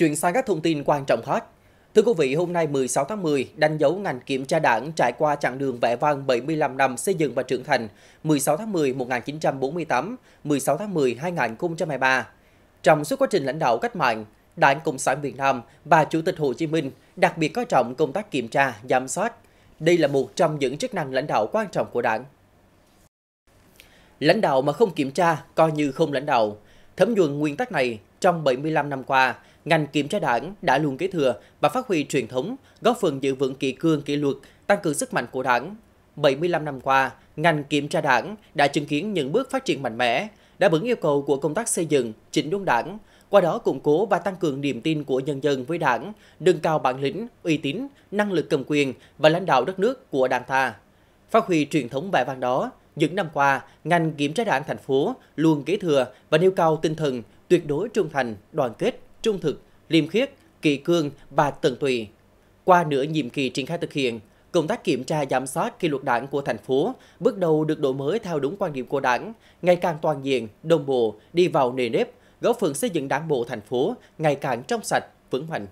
Chuyển sang các thông tin quan trọng khác. Thưa quý vị, hôm nay 16 tháng 10, đánh dấu ngành kiểm tra đảng trải qua chặng đường vẻ vang 75 năm xây dựng và trưởng thành 16 tháng 10 1948, 16 tháng 10 2023. Trong suốt quá trình lãnh đạo cách mạng, Đảng Cộng sản Việt Nam và Chủ tịch Hồ Chí Minh đặc biệt coi trọng công tác kiểm tra, giám sát. Đây là một trong những chức năng lãnh đạo quan trọng của đảng. Lãnh đạo mà không kiểm tra coi như không lãnh đạo. Thấm nhuần nguyên tắc này, trong 75 năm qua, ngành kiểm tra đảng đã luôn kế thừa và phát huy truyền thống, góp phần giữ vững kỳ cương kỷ luật, tăng cường sức mạnh của đảng. 75 năm qua, ngành kiểm tra đảng đã chứng kiến những bước phát triển mạnh mẽ, đã vững yêu cầu của công tác xây dựng, chỉnh đốn đảng, qua đó củng cố và tăng cường niềm tin của nhân dân với đảng, nâng cao bản lĩnh, uy tín, năng lực cầm quyền và lãnh đạo đất nước của đảng ta. Phát huy truyền thống vẻ vang đó, những năm qua, ngành kiểm tra đảng thành phố luôn kế thừa và nêu cao tinh thần tuyệt đối trung thành, đoàn kết, trung thực, liêm khiết, kỳ cương và tận tụy. Qua nửa nhiệm kỳ triển khai thực hiện, công tác kiểm tra giám sát kỷ luật đảng của thành phố bước đầu được đổi mới theo đúng quan điểm của đảng, ngày càng toàn diện, đồng bộ, đi vào nề nếp, góp phần xây dựng đảng bộ thành phố ngày càng trong sạch, vững mạnh.